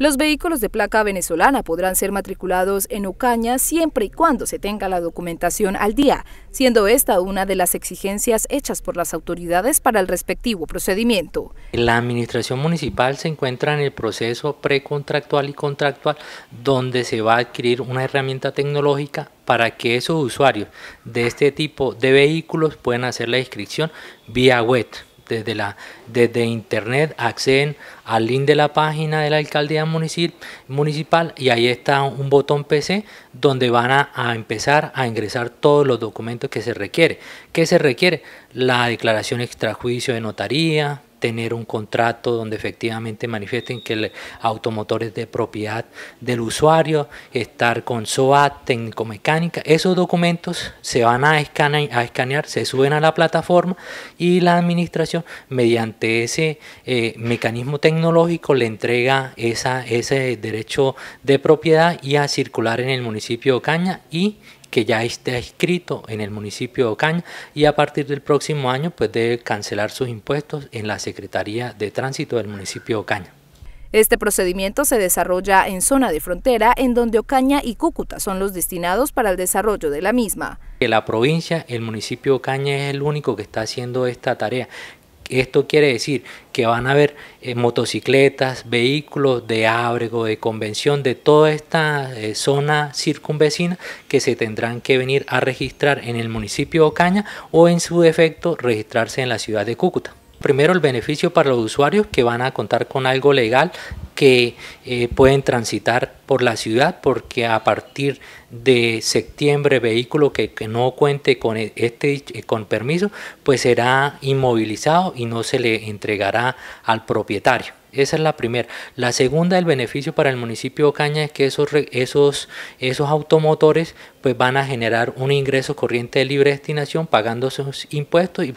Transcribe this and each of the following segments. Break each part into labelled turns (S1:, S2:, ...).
S1: Los vehículos de placa venezolana podrán ser matriculados en Ocaña siempre y cuando se tenga la documentación al día, siendo esta una de las exigencias hechas por las autoridades para el respectivo procedimiento.
S2: La administración municipal se encuentra en el proceso precontractual y contractual donde se va a adquirir una herramienta tecnológica para que esos usuarios de este tipo de vehículos puedan hacer la inscripción vía web desde, internet acceden al link de la página de la alcaldía municipal y ahí está un botón PC donde van a, a, empezar a ingresar todos los documentos que se requiere. ¿Qué se requiere? La declaración extrajuicio de notaría, tener un contrato donde efectivamente manifiesten que el automotor es de propiedad del usuario, estar con SOAT, técnico-mecánica. Esos documentos se van a escanear, se suben a la plataforma y la administración mediante ese eh, mecanismo tecnológico le entrega esa, ese derecho de propiedad y a circular en el municipio de Ocaña y que ya esté inscrito en el municipio de Ocaña y a partir del próximo año pues debe cancelar sus impuestos en la Secretaría de Tránsito del municipio de Ocaña.
S1: Este procedimiento se desarrolla en zona de frontera en donde Ocaña y Cúcuta son los destinados para el desarrollo de la misma.
S2: La provincia, el municipio de Ocaña es el único que está haciendo esta tarea esto quiere decir que van a haber eh, motocicletas, vehículos de ábrego, de convención, de toda esta eh, zona circunvecina que se tendrán que venir a registrar en el municipio Ocaña o en su defecto registrarse en la ciudad de Cúcuta. Primero el beneficio para los usuarios que van a contar con algo legal que eh, pueden transitar por la ciudad porque a partir de septiembre vehículo que, no cuente con e, este eh, con permiso pues será inmovilizado y no se le entregará al propietario. Esa es la primera. La segunda, el beneficio para el municipio de Ocaña es que esos, esos, esos automotores pues, van a generar un ingreso corriente de libre destinación pagando sus impuestos y,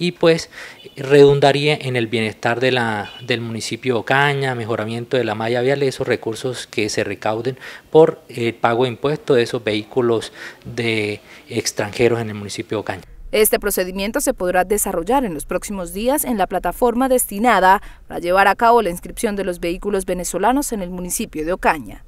S2: y pues redundaría en el bienestar de la, del municipio de Ocaña, mejoramiento de la malla vial, esos recursos que se recauden por el pago de impuestos de esos vehículos de extranjeros en el municipio de Ocaña.
S1: Este procedimiento se podrá desarrollar en los próximos días en la plataforma destinada para llevar a cabo la inscripción de los vehículos venezolanos en el municipio de Ocaña.